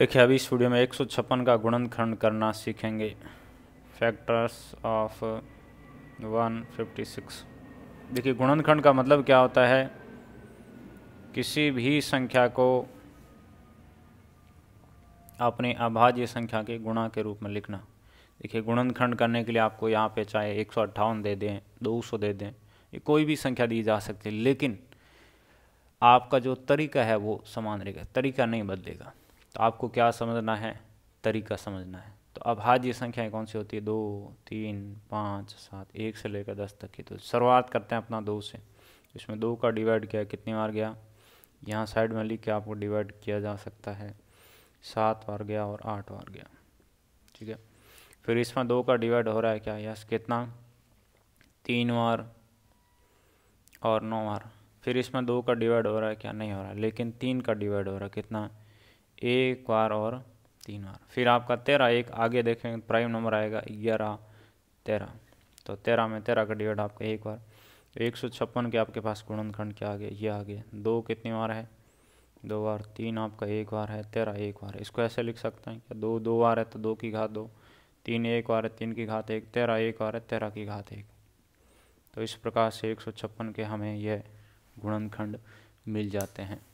देखिए अभी इस वीडियो में एक का गुणनखंड करना सीखेंगे फैक्टर्स ऑफ 156 देखिए गुणनखंड का मतलब क्या होता है किसी भी संख्या को अपने अभाज्य संख्या के गुणा के रूप में लिखना देखिए गुणनखंड करने के लिए आपको यहाँ पे चाहे एक दे दें दो सौ दे दें ये कोई भी संख्या दी जा सकती है लेकिन आपका जो तरीका है वो समान रहेगा तरीका नहीं बदलेगा तो आपको क्या समझना है तरीका समझना है तो अब ये संख्याएं कौन सी होती है दो तीन पाँच सात एक से लेकर दस तक की तो शुरुआत करते हैं अपना दो से इसमें दो का डिवाइड किया कितनी बार गया यहाँ साइड में लिख के आपको डिवाइड किया जा सकता है सात बार गया और आठ बार गया ठीक है फिर इसमें दो का डिवाइड हो रहा है क्या यस कितना तीन बार और नौ बार फिर इसमें दो का डिवाइड हो रहा है क्या नहीं हो रहा लेकिन तीन का डिवाइड हो रहा है कितना एक बार और तीन बार फिर आपका तेरह एक आगे देखेंगे प्राइम तो नंबर आएगा ग्यारह तेरह तो तेरह में तेरह का डिवाइड आपका एक बार एक सौ छप्पन के आपके पास गुणनखंड क्या आ गया ये आ गया दो कितनी बार है दो बार तीन आपका एक बार है तेरह एक बार है इसको ऐसे लिख सकते हैं कि दो दो बार है तो दो की घात दो तीन एक बार है तीन की घात एक तेरह एक बार है तेरह की घात एक तो इस प्रकार से एक सौ छप्पन के हमें यह गुणनखंड मिल जाते हैं